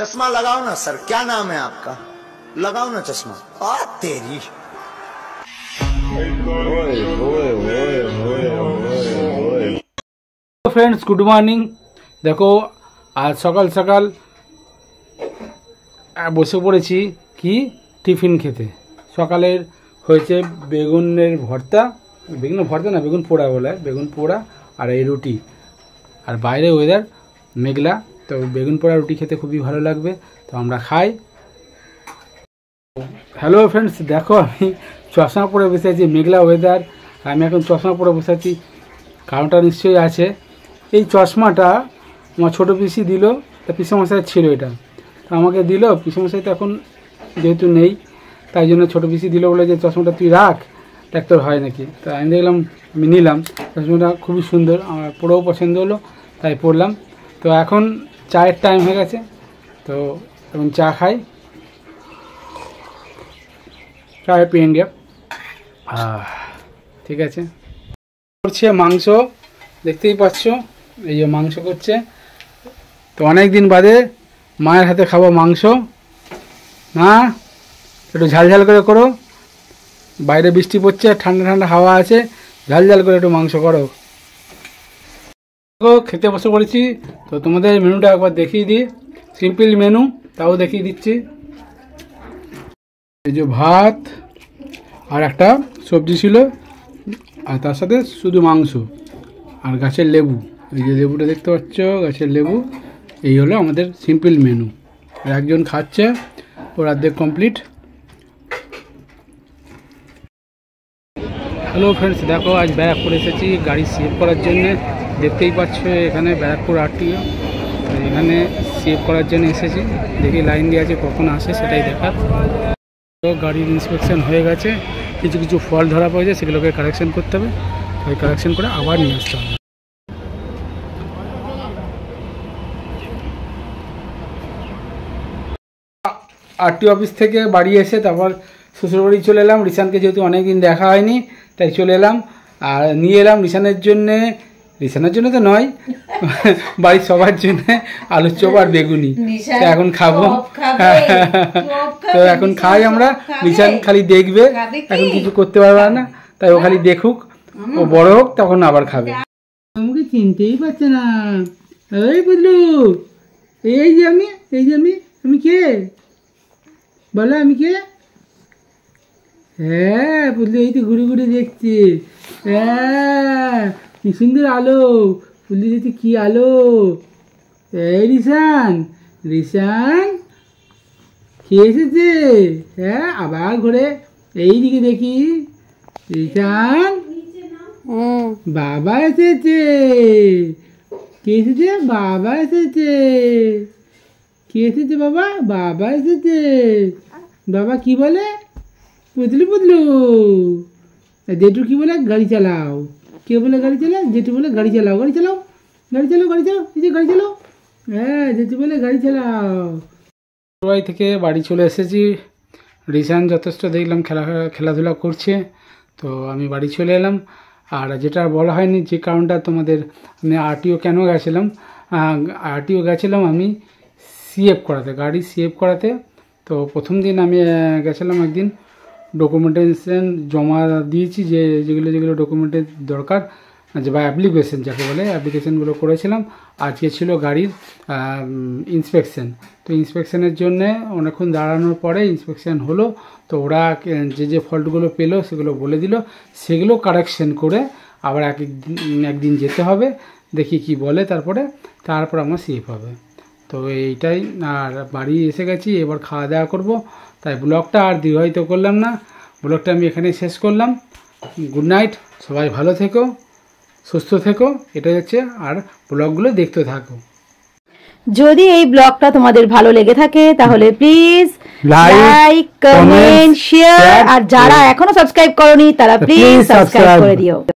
चश्मा लगाओ ना सर क्या नाम है आपका लगाओ ना चश्मा आ तेरी फ्रेंड्स गुड मॉर्निंग देखो आज सकाल सकाल बस पड़े कि टीफिन खेते सकाल हो बेगुन भरता बेगुन भरता ना बेगुन पोड़ा बोला बेगुन पोड़ा और रुटी और बहरे वेदार मेघला তো বেগুন পোড়া রুটি খেতে খুবই ভালো লাগবে তো আমরা খাই হ্যালো ফ্রেন্ডস দেখো আমি চশমা পরে বসে আছি মেঘলা ওয়েদার আমি এখন চশমা পরে বসে আছি কারণটা নিশ্চয়ই আছে এই চশমাটা আমার ছোটো পিসি দিল তা পিসমশাই ছিল এটা তো আমাকে দিল পিসমশাই তো এখন যেহেতু নেই তাই জন্য ছোটো পিসি দিল বলে যে চশমাটা তুই রাখ ট্র্যাক্টর হয় নাকি তো আমি দেখলাম আমি নিলাম চশমাটা খুবই সুন্দর আমার পরেও পছন্দ হলো তাই পড়লাম তো এখন চায়ের টাইম হয়ে গেছে তো এখন চা খাই চায় চায়ে পিয়েঙ্গে ঠিক আছে করছে মাংস দেখতেই পাচ্ছ এই যে মাংস করছে তো অনেক দিন বাদে মায়ের হাতে খাবো মাংস না একটু ঝালঝাল করে করো বাইরে বৃষ্টি পড়ছে ঠান্ডা ঠান্ডা হাওয়া আছে ঝালঝাল করে একটু মাংস করো খেতে বসে পড়েছি তো তোমাদের মেনুটা একবার দেখিয়ে দিই সিম্পল মেনু তাও দেখিয়ে দিচ্ছি এই যে ভাত আর একটা সবজি ছিল আর তার সাথে শুধু মাংস আর গাছের লেবু এই যে লেবুটা দেখতে পাচ্ছ গাছের লেবু এই হলো আমাদের সিম্পল মেনু আর একজন খাচ্ছে ওর অর্ধেক কমপ্লিট হ্যালো ফ্রেন্ডস দেখো আজ ব্যাগ করে এসেছি গাড়ি সেভ করার জন্যে দেখতেই পাচ্ছ এখানে ব্যারাকপুর আরটিও এখানে সেভ করার জন্য এসেছি দেখি লাইন দিয়ে আছে কখন আসে সেটাই দেখার গাড়ির ইন্সপেকশন হয়ে গেছে কিছু কিছু ফল ধরা পড়েছে সেগুলোকে কারেকশন করতে হবে ওই কারেকশন করে আবার নিয়ে আসতে হবে আরটি অফিস থেকে বাড়ি এসে তারপর শ্বশুরবাড়ি চলে এলাম রিসানকে যেহেতু অনেক দিন দেখা হয়নি তাই চলে এলাম আর নিয়ে এলাম রিসানের জন্যে বিছানার জন্য তো নয় বাড়ির সবার জন্য আলুর চপ আর বেগুনি এখন খাবো তো এখন খাই আমরা নিশান খালি দেখবে এখন কিছু করতে পারবে না তাই ও খালি দেখুক ও বড় হোক তখন আবার খাবে আমাকে চিনতেই পারছে না এই বুঝলু এই যে আমি এই যে আমি আমি কে বলো আমি কে হ্যাঁ বুঝলি এই তো ঘুরে ঘুরে দেখছি হ্যাঁ কি সুন্দর আলো ফুলদিদিতে কি আলো এই রিশান রিশান কে এসেছে হ্যাঁ আবার ঘরে এইদিকে দেখি রিশান বাবা এসেছে কে এসেছে বাবা এসেছে কে এসেছে বাবা বাবা এসেছে বাবা কি বলে পুতলু পুতলু জেঠু কি বলে গাড়ি চালাও কে বলে গাড়ি চালা জেঠু বলে গাড়ি চালাও গাড়ি চালাও গাড়ি চালাও গাড়ি চালাও এই যে গাড়ি চালাও হ্যাঁ জেঠু বলে গাড়ি চালাও সবাই থেকে বাড়ি চলে এসেছি রিসান যথেষ্ট দেখলাম খেলা খেলাধুলা করছে তো আমি বাড়ি চলে এলাম আর যেটা বলা হয়নি যে কারণটা তোমাদের আমি আরটিও কেন গেছিলাম আরটিও গেছিলাম আমি সিএফ করাতে গাড়ি সিএফ করাতে তো প্রথম দিন আমি গেছিলাম একদিন ডকুমেন্টেশন জমা দিয়েছি যে যেগুলো যেগুলো ডকুমেন্টের দরকার যে বা অ্যাপ্লিকেশন যাকে বলে অ্যাপ্লিকেশনগুলো করেছিলাম আজকে ছিল গাড়ির ইন্সপেকশন তো ইন্সপেকশনের জন্য অনেকক্ষণ দাঁড়ানোর পরে ইন্সপেকশন হলো তো ওরা যে যে ফল্টগুলো পেলো সেগুলো বলে দিল সেগুলো কারেকশন করে আবার এক একদিন যেতে হবে দেখি কি বলে তারপরে তারপর আমার সেফ হবে তো এইটাই আর বাড়ি এসে গেছি এবার খাওয়া দাওয়া করব তাই ব্লগটা আর দীর্ঘায়িত করলাম না ব্লগটা আমি এখানে শেষ করলাম গুড নাইট সবাই ভালো থেকো সুস্থ থেকো এটাই হচ্ছে আর ব্লগগুলো দেখতে থাকো যদি এই ব্লগটা তোমাদের ভালো লেগে থাকে তাহলে প্লিজ লাইক কমেন্ট শেয়ার আর যারা এখনো সাবস্ক্রাইব করনি তারা প্লিজ সাবস্ক্রাইব করে দিও